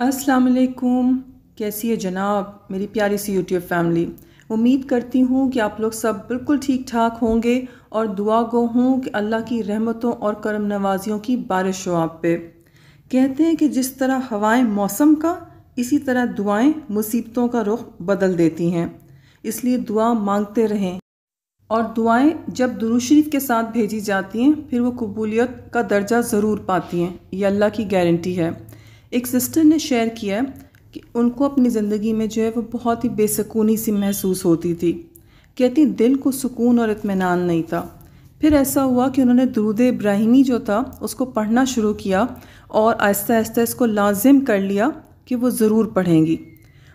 अस्सलाम वालेकुम कैसी है जनाब मेरी प्यारी सी यूट्यूब फैमिली उम्मीद करती हूँ कि आप लोग सब बिल्कुल ठीक ठाक होंगे और दुआ गो हूँ कि अल्लाह की रहमतों और करम नवाजियों की बारिश हो आप पे कहते हैं कि जिस तरह हवाएं मौसम का इसी तरह दुआएं मुसीबतों का रुख बदल देती हैं इसलिए दुआ मांगते रहें और दुआएं जब दुरुशरीफ के साथ भेजी जाती हैं फिर वो कबूलियत का दर्जा ज़रूर पाती हैं ये अल्लाह की गारंटी है एक सिस्टर ने शेयर किया कि उनको अपनी ज़िंदगी में जो है वो बहुत ही बेसकूनी सी महसूस होती थी कहती दिल को सुकून और इतमान नहीं था फिर ऐसा हुआ कि उन्होंने दरूद इब्राहिमी जो था उसको पढ़ना शुरू किया और आहिस्ता आहिस्ता इसको लाजिम कर लिया कि वो ज़रूर पढ़ेंगी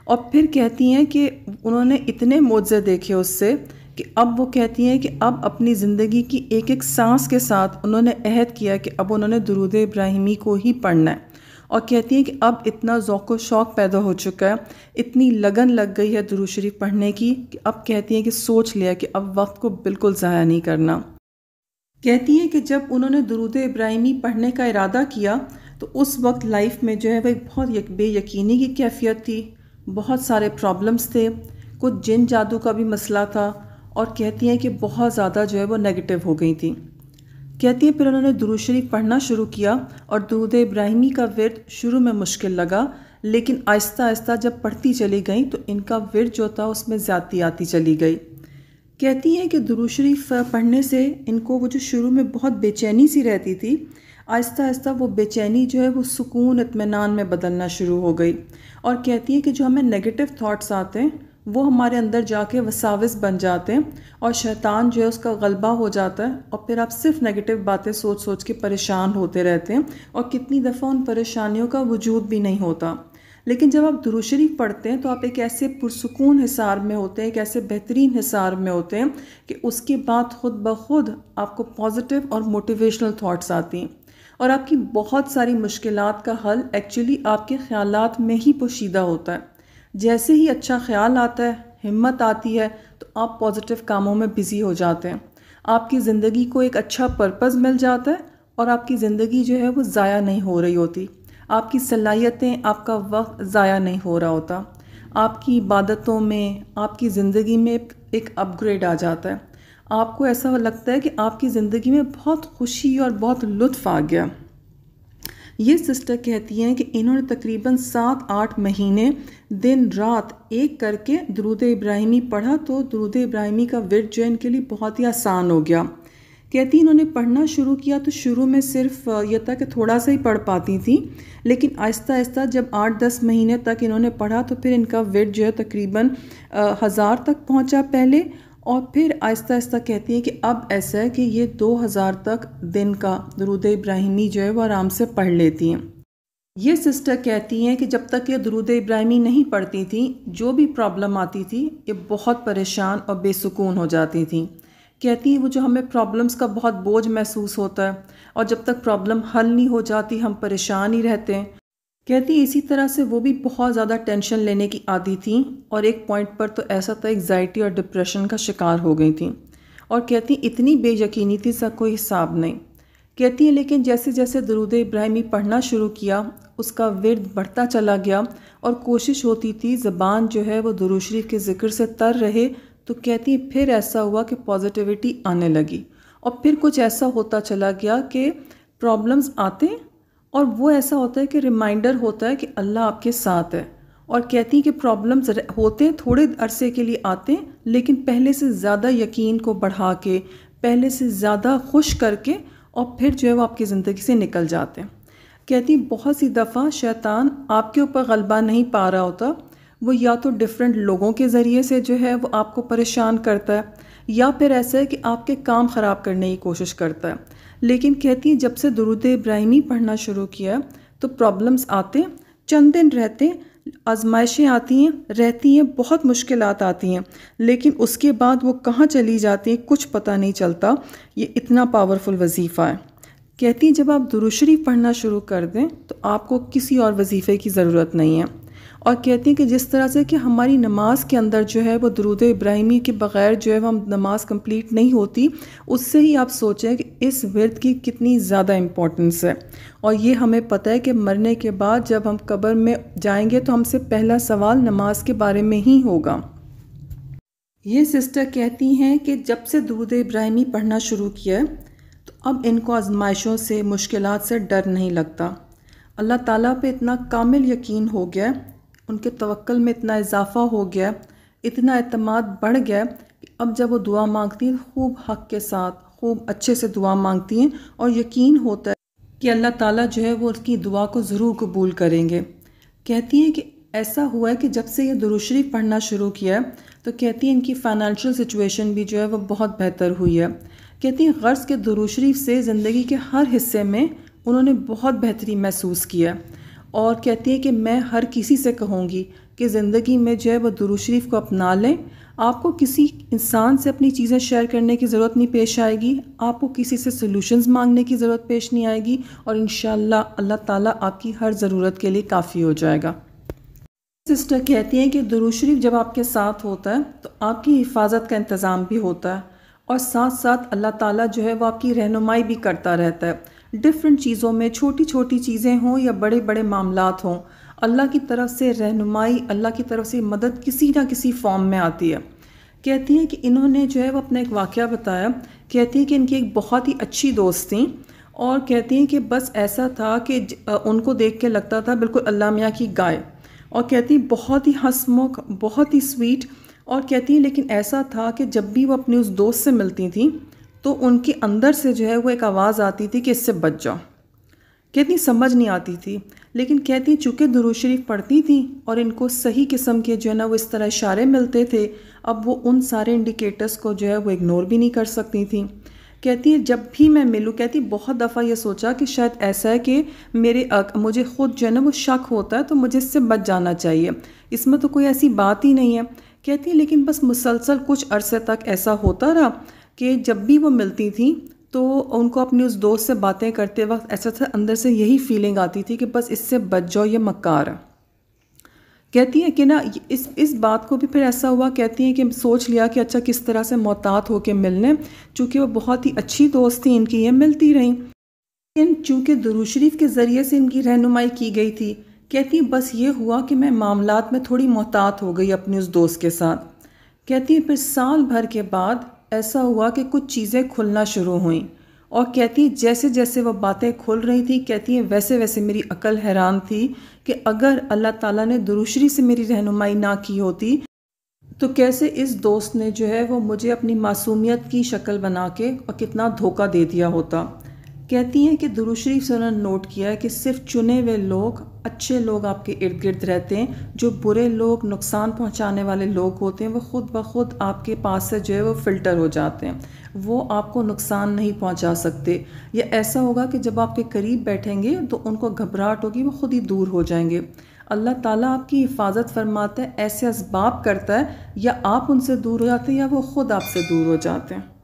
और फिर कहती हैं कि उन्होंने इतने मोज़े देखे उससे कि अब वो कहती हैं कि अब अपनी ज़िंदगी की एक एक सांस के साथ उन्होंने अहद किया कि अब उन्होंने दरूद इब्राहिमी को ही पढ़ना है और कहती हैं कि अब इतना ओक़ शौक़ पैदा हो चुका है इतनी लगन लग गई है दुरू शरीफ पढ़ने की कि अब कहती हैं कि सोच लिया कि अब वक्त को बिल्कुल ज़ाया नहीं करना कहती हैं कि जब उन्होंने दरूद इब्राहिमी पढ़ने का इरादा किया तो उस वक्त लाइफ में जो है वह बहुत यक, बेयकीनी की कैफियत थी बहुत सारे प्रॉब्लम्स थे कुछ जिन जादू का भी मसला था और कहती हैं कि बहुत ज़्यादा जो है वो नेगेटिव हो गई थी कहती है फिर उन्होंने दुरू शरीफ पढ़ना शुरू किया और दुरुद इब्राहिमी का विरद शुरू में मुश्किल लगा लेकिन आहिस्ता आहिस्ता जब पढ़ती चली गई तो इनका विरद जो था उसमें ज़्यादती आती चली गई कहती हैं कि दुरू शरीफ पढ़ने से इनको वो जो शुरू में बहुत बेचैनी सी रहती थी आहिस्ता आहिस्ता वो बेचैनी जो है वो सुकून इतमान में बदलना शुरू हो गई और कहती हैं कि जो हमें नेगेटिव थाट्स आते हैं वो हमारे अंदर जाके वसाविस बन जाते हैं और शैतान जो है उसका गलबा हो जाता है और फिर आप सिर्फ नेगेटिव बातें सोच सोच के परेशान होते रहते हैं और कितनी दफ़ा उन परेशानियों का वजूद भी नहीं होता लेकिन जब आप दुरुशरीफ पढ़ते हैं तो आप एक ऐसे पुरसकून हिसार में होते हैं एक ऐसे बेहतरीन हिसार में होते हैं कि उसके बाद ख़ुद ब खुद आपको पॉजिटिव और मोटिवेशनल थाट्स आती हैं और आपकी बहुत सारी मुश्किल का हल एक्चुअली आपके ख्याल में ही पोशीदा होता है जैसे ही अच्छा ख्याल आता है हिम्मत आती है तो आप पॉजिटिव कामों में बिज़ी हो जाते हैं आपकी ज़िंदगी को एक अच्छा पर्पज़ मिल जाता है और आपकी ज़िंदगी जो है वो ज़ाया नहीं हो रही होती आपकी सलाहियतें आपका वक्त ज़ाया नहीं हो रहा होता आपकी इबादतों में आपकी ज़िंदगी में एक अपग्रेड आ जाता है आपको ऐसा लगता है कि आपकी ज़िंदगी में बहुत खुशी और बहुत लुत्फ़ आ गया ये सिस्टर कहती हैं कि इन्होंने तकरीबन सात आठ महीने दिन रात एक करके दरूद इब्राहिमी पढ़ा तो दरूद इब्राहिमी का विरद जो इनके लिए बहुत ही आसान हो गया कहती इन्होंने पढ़ना शुरू किया तो शुरू में सिर्फ यह था कि थोड़ा सा ही पढ़ पाती थी लेकिन आहिस्ता आहिस्ता जब आठ दस महीने तक इन्होंने पढ़ा तो फिर इनका वेट जो है तकरीबन हज़ार तक पहुंचा पहले और फिर आहिस्ता आहिस्ता कहती हैं कि अब ऐसा है कि ये 2000 तक दिन का दरूद इब्राहिमी जो है वो आराम से पढ़ लेती हैं ये सिस्टर कहती हैं कि जब तक ये दरूद इब्राहिमी नहीं पढ़ती थी जो भी प्रॉब्लम आती थी ये बहुत परेशान और बेसकून हो जाती थी कहती हैं वो जो हमें प्रॉब्लम्स का बहुत बोझ महसूस होता है और जब तक प्रॉब्लम हल नहीं हो जाती हम परेशान ही रहते हैं कहती इसी तरह से वो भी बहुत ज़्यादा टेंशन लेने की आदि थी और एक पॉइंट पर तो ऐसा था एग्जाइटी और डिप्रेशन का शिकार हो गई थी और कहती इतनी बेयकीनी थी सब कोई हिसाब नहीं कहती है लेकिन जैसे जैसे दरूद इब्राहिमी पढ़ना शुरू किया उसका विर्द बढ़ता चला गया और कोशिश होती थी ज़बान जो है वो दुरुशरी के ज़िक्र से तर रहे तो कहती हैं फिर ऐसा हुआ कि पॉजिटिविटी आने लगी और फिर कुछ ऐसा होता चला गया कि प्रॉब्लम्स आते और वो ऐसा होता है कि रिमाइंडर होता है कि अल्लाह आपके साथ है और कहती हैं कि प्रॉब्लम्स होते हैं थोड़े अरसे के लिए आते हैं लेकिन पहले से ज़्यादा यकीन को बढ़ा के पहले से ज़्यादा खुश करके और फिर जो है वो आपकी ज़िंदगी से निकल जाते हैं कहती हैं बहुत सी दफ़ा शैतान आपके ऊपर गलबा नहीं पा रहा होता वो या तो डिफरेंट लोगों के ज़रिए से जो है वो आपको परेशान करता है या फिर ऐसा है कि आपके काम ख़राब करने की कोशिश करता है लेकिन कहती हैं जब से दुरुद इब्राहिमी पढ़ना शुरू किया तो प्रॉब्लम्स आते चंद दिन रहते आजमाइशें आती हैं रहती हैं बहुत मुश्किल आती हैं लेकिन उसके बाद वो कहाँ चली जाती हैं कुछ पता नहीं चलता ये इतना पावरफुल वजीफ़ा है कहती हैं जब आप दुरुशरी पढ़ना शुरू कर दें तो आपको किसी और वजीफ़े की ज़रूरत नहीं है और कहती हैं कि जिस तरह से कि हमारी नमाज के अंदर जो है वो दरूद इब्राहिमी के बग़ैर जो है हम नमाज कंप्लीट नहीं होती उससे ही आप सोचें कि इस वर्द की कितनी ज़्यादा इम्पोर्टेंस है और ये हमें पता है कि मरने के बाद जब हम कब्र में जाएंगे तो हमसे पहला सवाल नमाज के बारे में ही होगा ये सिस्टर कहती हैं कि जब से दूध इब्राहिमी पढ़ना शुरू किया है तो अब इनको आजमाइशों से मुश्किल से डर नहीं लगता अल्लाह ताला पे इतना कामिल यकीन हो गया उनके तवक्ल में इतना इजाफ़ा हो गया इतना अतमाद बढ़ गया कि अब जब वो दुआ मांगती हैं खूब हक के साथ खूब अच्छे से दुआ मांगती हैं और यकीन होता है कि अल्लाह ताला जो है वो उसकी दुआ को ज़रूर कबूल करेंगे कहती हैं कि ऐसा हुआ है कि जब से ये दुरुशरीफ पढ़ना शुरू किया है तो कहती हैं इनकी फ़ाइनेंशियल सिचुएशन भी जो है वो बहुत बेहतर हुई है कहती हैं गर्ज़ के दुरुशरी से ज़िंदगी के हर हिस्से में उन्होंने बहुत बेहतरी महसूस किया और कहती हैं कि मैं हर किसी से कहूँगी कि ज़िंदगी में जो है वह दुरुशरीफ़ को अपना लें आपको किसी इंसान से अपनी चीज़ें शेयर करने की ज़रूरत नहीं पेश आएगी आपको किसी से सोल्यूशंस मांगने की ज़रूरत पेश नहीं आएगी और इन अल्लाह ताला आपकी हर ज़रूरत के लिए काफ़ी हो जाएगा सिस्टर कहती हैं कि दुरुशरीफ़ जब आपके साथ होता है तो आपकी हिफाजत का इंतज़ाम भी होता है और साथ साथ अल्लाह ताला जो है वो आपकी रहनुमाई भी करता रहता है डिफरेंट चीज़ों में छोटी छोटी चीज़ें हों या बड़े बड़े मामलात हों अल्लाह की तरफ से रहनुमाई अल्लाह की तरफ से मदद किसी ना किसी फॉर्म में आती है कहती हैं कि इन्होंने जो है वो अपना एक वाक़ बताया कहती हैं कि इनकी एक बहुत ही अच्छी दोस्त थी और कहती हैं कि बस ऐसा था कि उनको देख के लगता था बिल्कुल अल्लाह मियाँ की गाय और कहती हैं बहुत ही हंसमुख बहुत ही स्वीट और कहती हैं लेकिन ऐसा था कि जब भी वो अपने उस दोस्त से मिलती थी तो उनके अंदर से जो है वो एक आवाज़ आती थी कि इससे बच जाओ कितनी समझ नहीं आती थी लेकिन कहती चूँकि दुरू शरीफ पढ़ती थी और इनको सही किस्म के जो है ना वो इस तरह इशारे मिलते थे अब वो उन सारे इंडिकेटर्स को जो है वो इग्नोर भी नहीं कर सकती थी कहती है जब भी मैं मिलूँ कहती बहुत दफ़ा ये सोचा कि शायद ऐसा है कि मेरे मुझे खुद जो है ना वो शक होता है तो मुझे इससे बच जाना चाहिए इसमें तो कोई ऐसी बात ही नहीं है कहती है लेकिन बस मुसलसल कुछ अरसे तक ऐसा होता रहा कि जब भी वो मिलती थी तो उनको अपने उस दोस्त से बातें करते वक्त ऐसा था अंदर से यही फीलिंग आती थी कि बस इससे बच जाओ ये मक्कार कहती हैं कि ना इस इस बात को भी फिर ऐसा हुआ कहती हैं कि सोच लिया कि अच्छा किस तरह से मोहतात होके मिलने चूँकि वो बहुत ही अच्छी दोस्त थी इनकी ये मिलती रहीं लेकिन चूँकि दुरुशरीफ के ज़रिए से इनकी रहनुमाई की गई थी कहती बस ये हुआ कि मैं मामला में थोड़ी मोहतात हो गई अपने उस दोस्त के साथ कहती हैं फिर साल भर के बाद ऐसा हुआ कि कुछ चीज़ें खुलना शुरू हुई और कहती हैं जैसे जैसे वह बातें खुल रही थी कहती हैं वैसे वैसे मेरी अकल हैरान थी कि अगर अल्लाह ताला ने दुरुशरी से मेरी रहनुमाई ना की होती तो कैसे इस दोस्त ने जो है वो मुझे अपनी मासूमियत की शक्ल बना के और कितना धोखा दे दिया होता कहती हैं कि दुरुशरी से उन्होंने नोट किया है कि सिर्फ चुने हुए लोग अच्छे लोग आपके इर्द गिर्द रहते हैं जो बुरे लोग नुकसान पहुंचाने वाले लोग होते हैं वो खुद ब खुद आपके पास से जो है वो फ़िल्टर हो जाते हैं वो आपको नुकसान नहीं पहुंचा सकते या ऐसा होगा कि जब आपके करीब बैठेंगे तो उनको घबराहट होगी वो खुद ही दूर हो जाएंगे अल्लाह ताला आपकी हिफाजत फरमाता है ऐसे इसबाब करता है या आप उनसे दूर हो जाते हैं या वो ख़ुद आपसे दूर हो जाते हैं